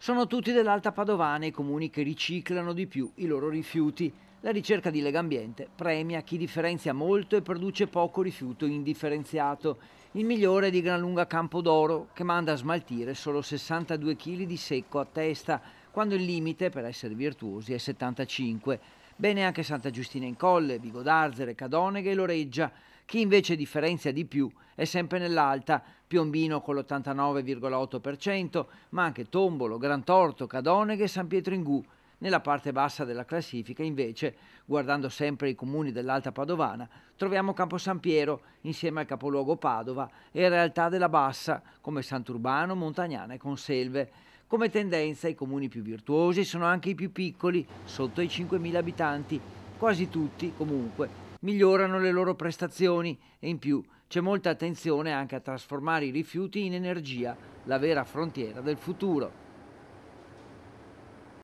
Sono tutti dell'Alta Padovana i comuni che riciclano di più i loro rifiuti. La ricerca di Legambiente premia chi differenzia molto e produce poco rifiuto indifferenziato. Il migliore è di gran lunga Campodoro, che manda a smaltire solo 62 kg di secco a testa, quando il limite, per essere virtuosi, è 75. Bene anche Santa Giustina in Colle, Vigo d'Arzere, Cadoneghe e Loreggia. Chi invece differenzia di più è sempre nell'alta, Piombino con l'89,8%, ma anche Tombolo, Gran Torto, Cadoneghe e San Pietro in Gù. Nella parte bassa della classifica, invece, guardando sempre i comuni dell'Alta Padovana, troviamo Campo San Piero insieme al capoluogo Padova e realtà della Bassa come Sant'Urbano, Montagnana e Conselve. Come tendenza i comuni più virtuosi sono anche i più piccoli, sotto i 5.000 abitanti, quasi tutti comunque migliorano le loro prestazioni e in più c'è molta attenzione anche a trasformare i rifiuti in energia, la vera frontiera del futuro.